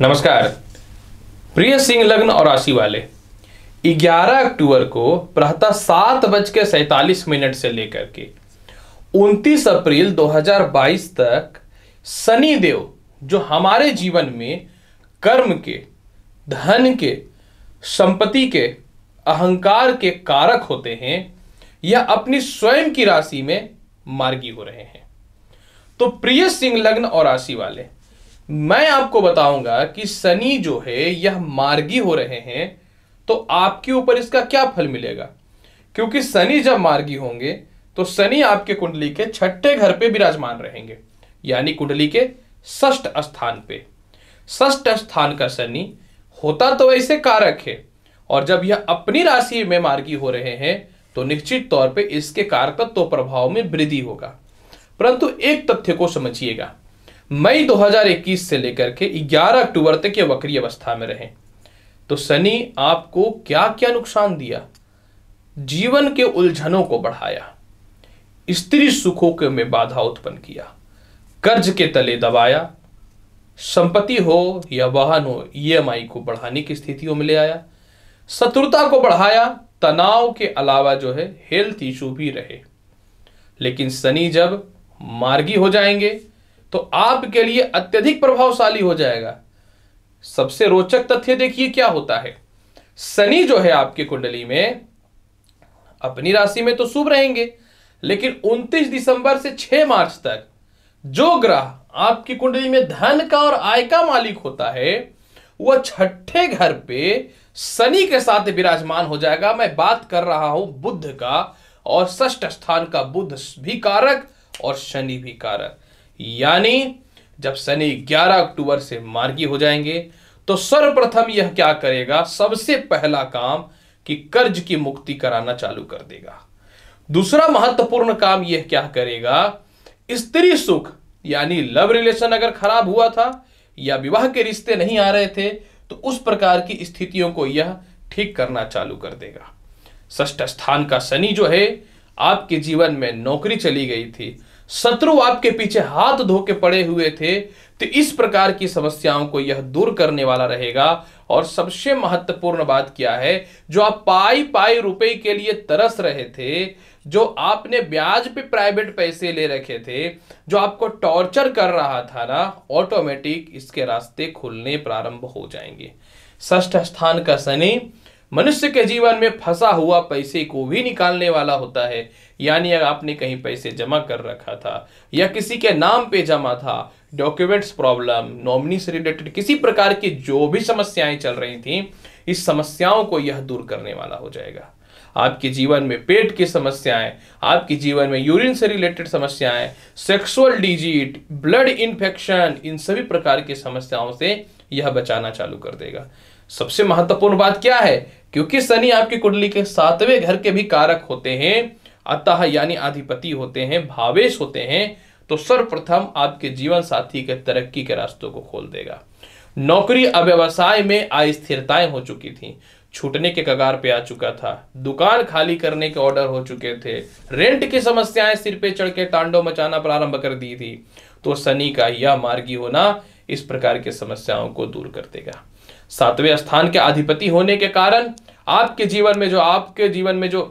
नमस्कार प्रिय सिंह लग्न और राशि वाले 11 अक्टूबर को प्रातः सात बज के सैतालीस मिनट से लेकर के 29 अप्रैल 2022 तक शनि देव जो हमारे जीवन में कर्म के धन के संपत्ति के अहंकार के कारक होते हैं या अपनी स्वयं की राशि में मार्गी हो रहे हैं तो प्रिय सिंह लग्न और राशि वाले मैं आपको बताऊंगा कि शनि जो है यह मार्गी हो रहे हैं तो आपके ऊपर इसका क्या फल मिलेगा क्योंकि शनि जब मार्गी होंगे तो शनि आपके कुंडली के छठे घर पे विराजमान रहेंगे यानी कुंडली के षष्ठ स्थान पे ष्ठ स्थान का शनि होता तो ऐसे कारक है और जब यह अपनी राशि में मार्गी हो रहे हैं तो निश्चित तौर पे इसके कारकत्व तो प्रभाव में वृद्धि होगा परंतु एक तथ्य को समझिएगा मई 2021 से लेकर के 11 अक्टूबर तक ये वक्री अवस्था में रहे तो शनि आपको क्या क्या नुकसान दिया जीवन के उलझनों को बढ़ाया स्त्री सुखों के में बाधा उत्पन्न किया कर्ज के तले दबाया संपत्ति हो या वाहन हो ईएमआई e को बढ़ाने की स्थितियों में ले आया शत्रुता को बढ़ाया तनाव के अलावा जो है हेल्थ इशू भी रहे लेकिन शनि जब मार्गी हो जाएंगे तो आपके लिए अत्यधिक प्रभावशाली हो जाएगा सबसे रोचक तथ्य देखिए क्या होता है शनि जो है आपकी कुंडली में अपनी राशि में तो शुभ रहेंगे लेकिन 29 दिसंबर से 6 मार्च तक जो ग्रह आपकी कुंडली में धन का और आय का मालिक होता है वह छठे घर पे शनि के साथ विराजमान हो जाएगा मैं बात कर रहा हूं बुद्ध का और ष्ठ स्थान का बुद्ध भी कारक और शनि भी कारक यानी जब शनि 11 अक्टूबर से मार्गी हो जाएंगे तो सर्वप्रथम यह क्या करेगा सबसे पहला काम कि कर्ज की मुक्ति कराना चालू कर देगा दूसरा महत्वपूर्ण काम यह क्या करेगा स्त्री सुख यानी लव रिलेशन अगर खराब हुआ था या विवाह के रिश्ते नहीं आ रहे थे तो उस प्रकार की स्थितियों को यह ठीक करना चालू कर देगा ष्ठ स्थान का शनि जो है आपके जीवन में नौकरी चली गई थी शत्रु आपके पीछे हाथ धो के पड़े हुए थे तो इस प्रकार की समस्याओं को यह दूर करने वाला रहेगा और सबसे महत्वपूर्ण बात क्या है जो आप पाई पाई रुपए के लिए तरस रहे थे जो आपने ब्याज पे प्राइवेट पैसे ले रखे थे जो आपको टॉर्चर कर रहा था ना ऑटोमेटिक इसके रास्ते खुलने प्रारंभ हो जाएंगे ष्ठ स्थान का शनि मनुष्य के जीवन में फंसा हुआ पैसे को भी निकालने वाला होता है यानी अगर आपने कहीं पैसे जमा कर रखा था या किसी के नाम पे जमा था डॉक्यूमेंट्स प्रॉब्लम नॉमिनी से रिलेटेड किसी प्रकार की जो भी समस्याएं चल रही थी इस समस्याओं को यह दूर करने वाला हो जाएगा आपके जीवन में पेट की समस्याएं आपके जीवन में यूरिन से रिलेटेड समस्याएं सेक्सुअल डिजीट ब्लड इन्फेक्शन इन सभी प्रकार की समस्याओं से यह बचाना चालू कर देगा सबसे महत्वपूर्ण बात क्या है क्योंकि शनि आपकी कुंडली के सातवें घर के भी कारक होते हैं अतः यानी अधिपति होते हैं भावेश होते हैं तो सर्वप्रथम आपके जीवन साथी के तरक्की के रास्तों को खोल देगा नौकरी अव्यवसाय में अस्थिरताएं हो चुकी थी छूटने के कगार पे आ चुका था दुकान खाली करने के ऑर्डर हो चुके थे रेंट की समस्याएं सिर पे चढ़ के तांडो मचाना प्रारंभ कर दी थी तो शनि का यह मार्गी होना इस प्रकार की समस्याओं को दूर कर देगा सातवें स्थान के अधिपति होने के कारण आपके जीवन में जो आपके जीवन में जो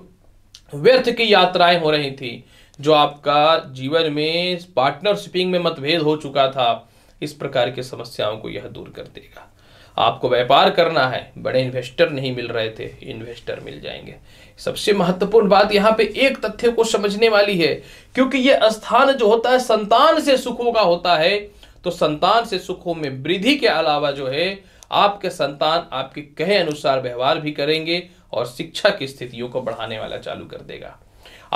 व्यर्थ की यात्राएं हो रही थी जो आपका जीवन में पार्टनरशिपिंग में मतभेद हो चुका था इस प्रकार की समस्याओं को यह दूर कर देगा आपको व्यापार करना है बड़े इन्वेस्टर नहीं मिल रहे थे इन्वेस्टर मिल जाएंगे सबसे महत्वपूर्ण बात यहाँ पे एक तथ्य को समझने वाली है क्योंकि ये स्थान जो होता है संतान से सुखों का होता है तो संतान से सुखों में वृद्धि के अलावा जो है आपके संतान आपके कहे अनुसार व्यवहार भी करेंगे और शिक्षा की स्थितियों को बढ़ाने वाला चालू कर देगा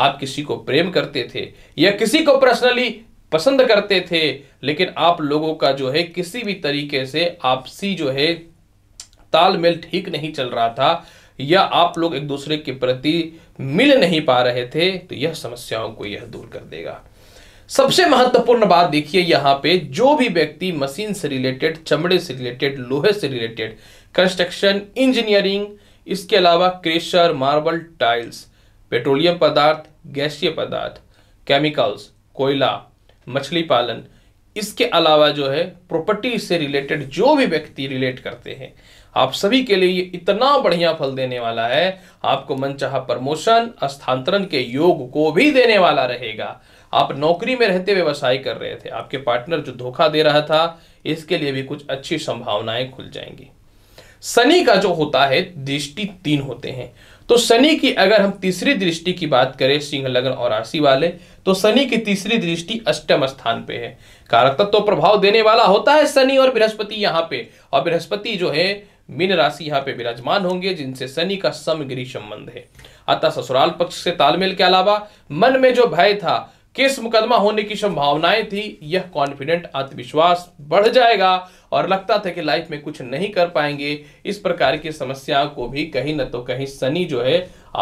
आप किसी को प्रेम करते थे या किसी को पर्सनली पसंद करते थे लेकिन आप लोगों का जो है किसी भी तरीके से आपसी जो है तालमेल ठीक नहीं चल रहा था या आप लोग एक दूसरे के प्रति मिल नहीं पा रहे थे तो यह समस्याओं को यह दूर कर देगा सबसे महत्वपूर्ण बात देखिए यहाँ पे जो भी व्यक्ति मशीन से रिलेटेड चमड़े से रिलेटेड लोहे से रिलेटेड कंस्ट्रक्शन इंजीनियरिंग इसके अलावा क्रेशर मार्बल टाइल्स पेट्रोलियम पदार्थ गैसीय पदार्थ केमिकल्स कोयला मछली पालन इसके अलावा जो है प्रॉपर्टी से रिलेटेड जो भी व्यक्ति रिलेट करते हैं आप सभी के लिए ये इतना बढ़िया फल देने वाला है आपको मनचाहा प्रमोशन स्थानांतरण के योग को भी देने वाला रहेगा आप नौकरी में रहते व्यवसाय कर रहे थे आपके पार्टनर जो धोखा दे रहा था इसके लिए भी कुछ अच्छी संभावनाएं खुल जाएंगी शनि का जो होता है दृष्टि तीन होते हैं तो शनि की अगर हम तीसरी दृष्टि की बात करें सिंह लग्न और राशि वाले तो शनि की तीसरी दृष्टि अष्टम स्थान पे है कारक तत्व तो प्रभाव देने वाला होता है शनि और बृहस्पति यहाँ पे और बृहस्पति जो है मीन राशि यहाँ पे विराजमान होंगे जिनसे शनि का समगिरी संबंध है अतः ससुराल पक्ष से तालमेल के अलावा मन में जो भय था केस मुकदमा होने की संभावनाएं थी यह कॉन्फिडेंट आत्मविश्वास बढ़ जाएगा और लगता था कि लाइफ में कुछ नहीं कर पाएंगे इस प्रकार की समस्या को भी कहीं ना तो कहीं सनी जो है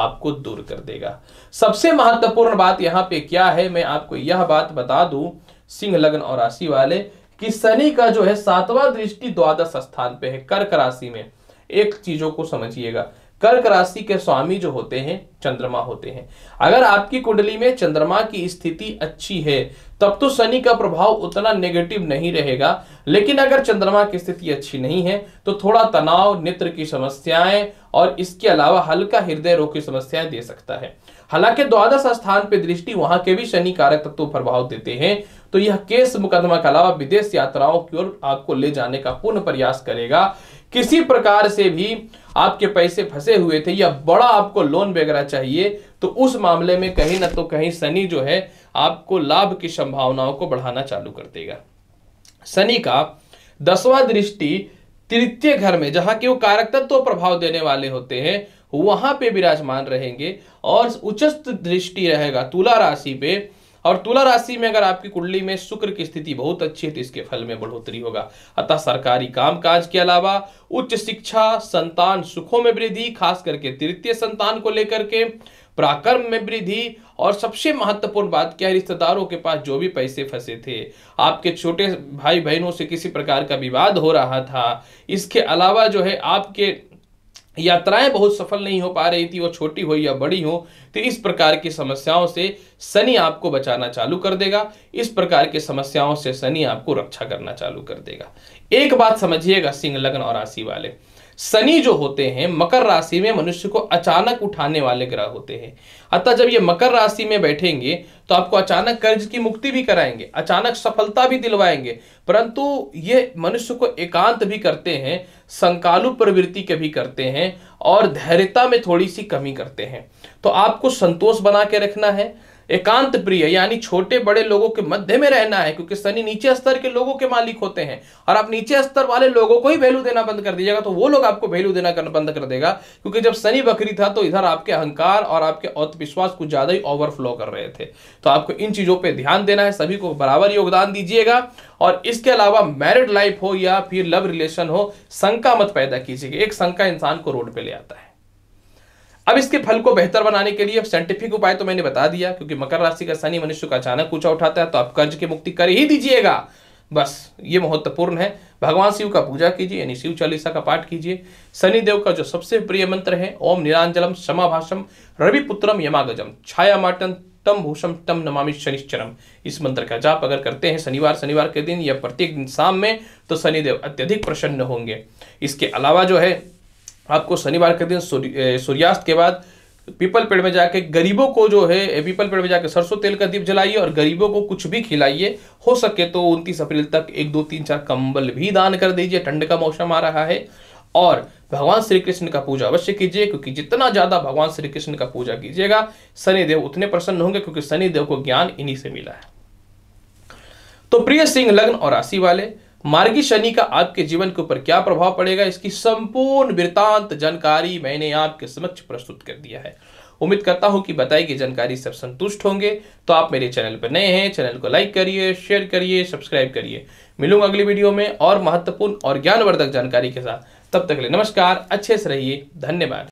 आपको दूर कर देगा सबसे महत्वपूर्ण बात यहाँ पे क्या है मैं आपको यह बात बता दूं सिंह लग्न और राशि वाले कि शनि का जो है सातवां दृष्टि द्वादश स्थान पे है कर्क राशि में एक चीजों को समझिएगा कर्क राशि के स्वामी जो होते हैं चंद्रमा होते हैं अगर आपकी कुंडली में चंद्रमा की स्थिति अच्छी है तब तो शनि का प्रभाव उतना नेगेटिव नहीं रहेगा लेकिन अगर चंद्रमा की स्थिति अच्छी नहीं है तो थोड़ा तनाव नेत्र की समस्याएं और इसके अलावा हल्का हृदय रोग की समस्याएं दे सकता है हालांकि द्वादश स्थान पर दृष्टि वहां के भी शनि कारक तत्व प्रभाव देते हैं तो यह केस मुकदमा के अलावा विदेश यात्राओं की ओर आपको ले जाने का पूर्ण प्रयास करेगा किसी प्रकार से भी आपके पैसे फंसे हुए थे या बड़ा आपको लोन वगैरह चाहिए तो उस मामले में कहीं ना तो कहीं शनि जो है आपको लाभ की संभावनाओं को बढ़ाना चालू कर देगा शनि का दसवा दृष्टि तृतीय घर में जहां के वो कारक तत्व तो प्रभाव देने वाले होते हैं वहां पे विराजमान रहेंगे और उच्चस्त दृष्टि रहेगा तुला राशि पे और तुला राशि में अगर आपकी कुंडली में शुक्र की स्थिति बहुत अच्छी है तो इसके फल में बढ़ोतरी होगा अतः सरकारी कामकाज के अलावा उच्च शिक्षा संतान सुखों में वृद्धि खास करके तृतीय संतान को लेकर के पराक्रम में वृद्धि और सबसे महत्वपूर्ण बात क्या है रिश्तेदारों के पास जो भी पैसे फंसे थे आपके छोटे भाई बहनों से किसी प्रकार का विवाद हो रहा था इसके अलावा जो है आपके यात्राएं बहुत सफल नहीं हो पा रही थी वो छोटी हो या बड़ी हो तो इस प्रकार की समस्याओं से शनि आपको बचाना चालू कर देगा इस प्रकार की समस्याओं से शनि आपको रक्षा करना चालू कर देगा एक बात समझिएगा सिंह लग्न और राशि वाले शनि जो होते हैं मकर राशि में मनुष्य को अचानक उठाने वाले ग्रह होते हैं अतः जब ये मकर राशि में बैठेंगे तो आपको अचानक कर्ज की मुक्ति भी कराएंगे अचानक सफलता भी दिलवाएंगे परंतु ये मनुष्य को एकांत भी करते हैं संकालु प्रवृत्ति के भी करते हैं और धैर्यता में थोड़ी सी कमी करते हैं तो आपको संतोष बना के रखना है एकांत प्रिय यानी छोटे बड़े लोगों के मध्य में रहना है क्योंकि शनि नीचे स्तर के लोगों के मालिक होते हैं और आप नीचे स्तर वाले लोगों को ही वैल्यू देना बंद कर दीजिएगा तो वो लोग आपको वैल्यू देना कर, बंद कर देगा क्योंकि जब शनि बकरी था तो इधर आपके अहंकार और आपके आत्मविश्वास कुछ ज्यादा ही ओवरफ्लो कर रहे थे तो आपको इन चीजों पर ध्यान देना है सभी को बराबर योगदान दीजिएगा और इसके अलावा मैरिड लाइफ हो या फिर लव रिलेशन हो शंका मत पैदा कीजिएगा एक शंका इंसान को रोड पर ले आता है अब इसके फल को बेहतर बनाने के लिए साइंटिफिक उपाय तो मैंने बता दिया क्योंकि मकर राशि का शनि मनुष्य का अचानक ऊंचा उठाता है तो आप कर्ज की मुक्ति कर ही दीजिएगा बस ये महत्वपूर्ण है भगवान शिव का पूजा कीजिए यानी शिव चालीसा का पाठ कीजिए शनिदेव का जो सबसे प्रिय मंत्र है ओम निरांजलम समाभाषम रविपुत्रम यमागजम छाया माटन तम भूषम तम नमामि शनिश्चरम इस मंत्र का जाप अगर करते हैं शनिवार शनिवार के दिन या प्रत्येक दिन शाम में तो शनिदेव अत्यधिक प्रसन्न होंगे इसके अलावा जो है आपको शनिवार के दिन सूर्यास्त के बाद पीपल पेड़ में जाके गरीबों को जो है पीपल पेड़ में जाके सरसों तेल का दीप जलाइए और गरीबों को कुछ भी खिलाइए हो सके तो उनतीस अप्रैल तक एक दो तीन चार कंबल भी दान कर दीजिए ठंड का मौसम आ रहा है और भगवान श्री कृष्ण का पूजा अवश्य कीजिए क्योंकि जितना ज्यादा भगवान श्री कृष्ण का पूजा कीजिएगा शनिदेव उतने प्रसन्न होंगे क्योंकि शनिदेव को ज्ञान इन्हीं से मिला है तो प्रिय सिंह लग्न और राशि वाले मार्गी शनि का आपके जीवन के ऊपर क्या प्रभाव पड़ेगा इसकी संपूर्ण वृतांत जानकारी मैंने आपके समक्ष प्रस्तुत कर दिया है उम्मीद करता हूं कि बताई गई जानकारी सब संतुष्ट होंगे तो आप मेरे चैनल पर नए हैं चैनल को लाइक करिए शेयर करिए सब्सक्राइब करिए मिलूंगा अगली वीडियो में और महत्वपूर्ण और ज्ञानवर्धक जानकारी के साथ तब तक ले नमस्कार अच्छे से रहिए धन्यवाद